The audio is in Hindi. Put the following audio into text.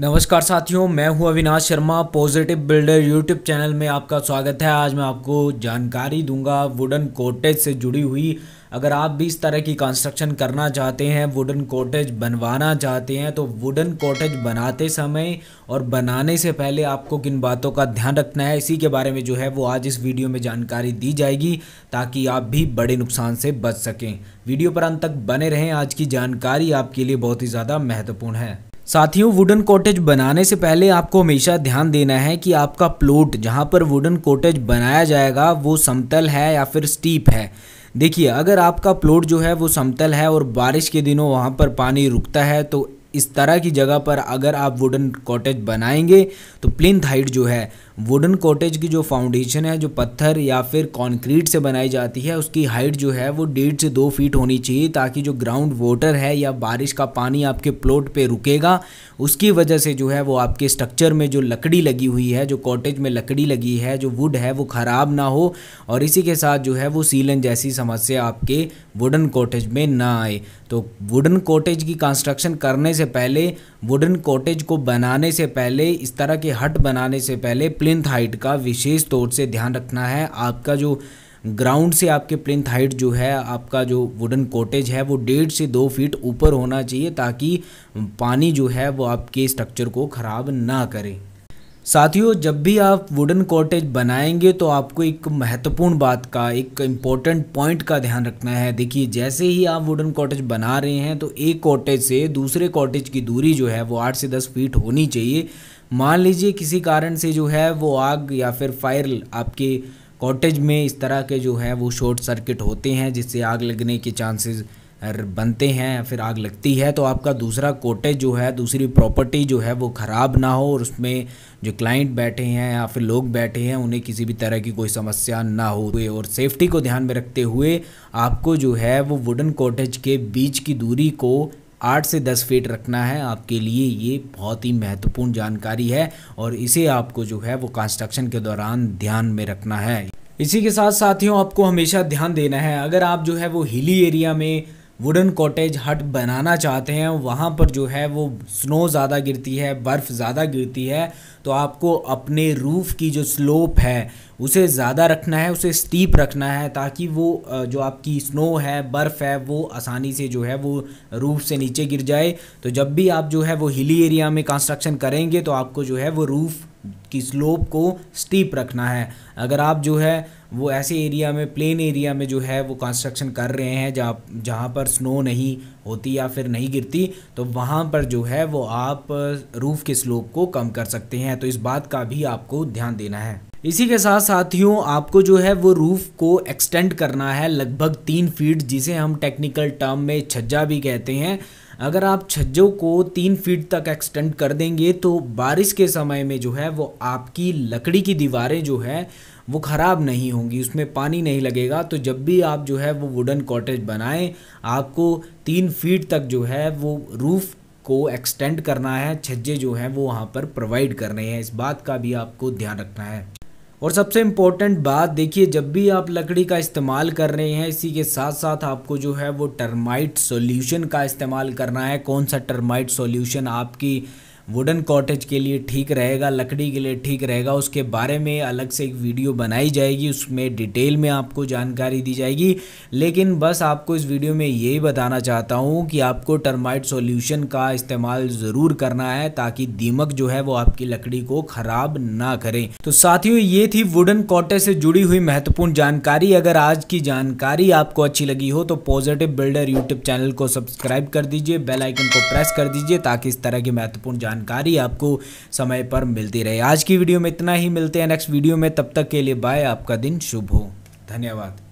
नमस्कार साथियों मैं हूं Avinash Sharma positive builder YouTube channel में आपका स्वागत है आज मैं आपको जानकारी दूंगा वुडन कोटेज से जुड़ी हुई अगर आप भी इस तरह की कंस्ट्रक्शन करना चाहते हैं वुडन कोटेज बनवाना चाहते हैं तो वुडन कोटेज बनाते समय और बनाने से पहले आपको किन बातों का ध्यान रखना है इसी के बारे में जो है वो आज इस वीडियो में जानकारी दी जाएगी ताकि आप भी बड़े नुकसान से बच सकें वीडियो पर अंत तक बने रहें आज की जानकारी आपके लिए बहुत ही ज़्यादा महत्वपूर्ण है साथियों वुडन कॉटेज बनाने से पहले आपको हमेशा ध्यान देना है कि आपका प्लॉट जहां पर वुडन कॉटेज बनाया जाएगा वो समतल है या फिर स्टीप है देखिए अगर आपका प्लॉट जो है वो समतल है और बारिश के दिनों वहां पर पानी रुकता है तो इस तरह की जगह पर अगर आप वुडन कॉटेज बनाएंगे तो प्लिन हाइट जो है वुडन कॉटेज की जो फाउंडेशन है जो पत्थर या फिर कंक्रीट से बनाई जाती है उसकी हाइट जो है वो डेढ़ से दो फीट होनी चाहिए ताकि जो ग्राउंड वाटर है या बारिश का पानी आपके प्लॉट पे रुकेगा उसकी वजह से जो है वो आपके स्ट्रक्चर में जो लकड़ी लगी हुई है जो कॉटेज में लकड़ी लगी है जो वुड है वो ख़राब ना हो और इसी के साथ जो है वो सीलन जैसी समस्या आपके वुडन कॉटेज में ना आए तो वुडन कॉटेज की कंस्ट्रक्शन करने से पहले वुडन कॉटेज को बनाने से पहले इस तरह के हट बनाने से पहले प्लिंथ हाइट का विशेष तौर से ध्यान रखना है आपका जो ग्राउंड से आपके प्लिंथ हाइट जो है आपका जो वुडन कोटेज है वो डेढ़ से दो फीट ऊपर होना चाहिए ताकि पानी जो है वो आपके स्ट्रक्चर को ख़राब ना करे साथियों जब भी आप वुडन कॉटेज बनाएंगे तो आपको एक महत्वपूर्ण बात का एक इम्पॉर्टेंट पॉइंट का ध्यान रखना है देखिए जैसे ही आप वुडन कॉटेज बना रहे हैं तो एक कॉटेज से दूसरे कॉटेज की दूरी जो है वो आठ से दस फीट होनी चाहिए मान लीजिए किसी कारण से जो है वो आग या फिर फायर आपके कॉटेज में इस तरह के जो है वो शॉर्ट सर्किट होते हैं जिससे आग लगने के चांसेस बनते हैं या फिर आग लगती है तो आपका दूसरा कोटेज जो है दूसरी प्रॉपर्टी जो है वो ख़राब ना हो और उसमें जो क्लाइंट बैठे हैं या फिर लोग बैठे हैं उन्हें किसी भी तरह की कोई समस्या ना हो और सेफ्टी को ध्यान में रखते हुए आपको जो है वो वुडन कोटेज के बीच की दूरी को आठ से दस फीट रखना है आपके लिए ये बहुत ही महत्वपूर्ण जानकारी है और इसे आपको जो है वो कंस्ट्रक्शन के दौरान ध्यान में रखना है इसी के साथ साथियों आपको हमेशा ध्यान देना है अगर आप जो है वो हिली एरिया में वुडन कॉटेज हट बनाना चाहते हैं वहाँ पर जो है वो स्नो ज़्यादा गिरती है बर्फ़ ज़्यादा गिरती है तो आपको अपने रूफ़ की जो स्लोप है उसे ज़्यादा रखना है उसे स्टीप रखना है ताकि वो जो आपकी स्नो है बर्फ़ है वो आसानी से जो है वो रूफ़ से नीचे गिर जाए तो जब भी आप जो है वो हिली एरिया में कंस्ट्रक्शन करेंगे तो आपको जो है वो रूफ़ की स्लोप को स्टीप रखना है अगर आप जो है वो ऐसे एरिया में प्लेन एरिया में जो है वो कंस्ट्रक्शन कर रहे हैं जहाँ जहाँ पर स्नो नहीं होती या फिर नहीं गिरती तो वहाँ पर जो है वो आप रूफ़ के स्लोप को कम कर सकते हैं तो इस बात का भी आपको ध्यान देना है इसी के साथ साथियों आपको जो है वो रूफ़ को एक्सटेंड करना है लगभग तीन फीट जिसे हम टेक्निकल टर्म में छज्जा भी कहते हैं अगर आप छज्जों को तीन फीट तक एक्सटेंड कर देंगे तो बारिश के समय में जो है वो आपकी लकड़ी की दीवारें जो है वो ख़राब नहीं होंगी उसमें पानी नहीं लगेगा तो जब भी आप जो है वो वुडन कॉटेज बनाएं आपको तीन फीट तक जो है वो रूफ़ को एक्सटेंड करना है छज्जे जो हैं वो वहाँ पर प्रोवाइड करने हैं इस बात का भी आपको ध्यान रखना है और सबसे इम्पोर्टेंट बात देखिए जब भी आप लकड़ी का इस्तेमाल कर रहे हैं इसी के साथ साथ आपको जो है वो टर्माइट सॉल्यूशन का इस्तेमाल करना है कौन सा टर्माइट सॉल्यूशन आपकी वुडन कॉटेज के लिए ठीक रहेगा लकड़ी के लिए ठीक रहेगा उसके बारे में अलग से एक वीडियो बनाई जाएगी उसमें डिटेल में आपको जानकारी दी जाएगी लेकिन बस आपको इस वीडियो में यही बताना चाहता हूँ कि आपको टर्माइट सोल्यूशन का इस्तेमाल ज़रूर करना है ताकि दीमक जो है वो आपकी लकड़ी को ख़राब ना करें तो साथियों ये थी वुडन कॉटेज से जुड़ी हुई महत्वपूर्ण जानकारी अगर आज की जानकारी आपको अच्छी लगी हो तो पॉजिटिव बिल्डर यूट्यूब चैनल को सब्सक्राइब कर दीजिए बेल आइकन को प्रेस कर दीजिए ताकि इस तरह की महत्वपूर्ण जानकारी आपको समय पर मिलती रहे आज की वीडियो में इतना ही मिलते हैं नेक्स्ट वीडियो में तब तक के लिए बाय आपका दिन शुभ हो धन्यवाद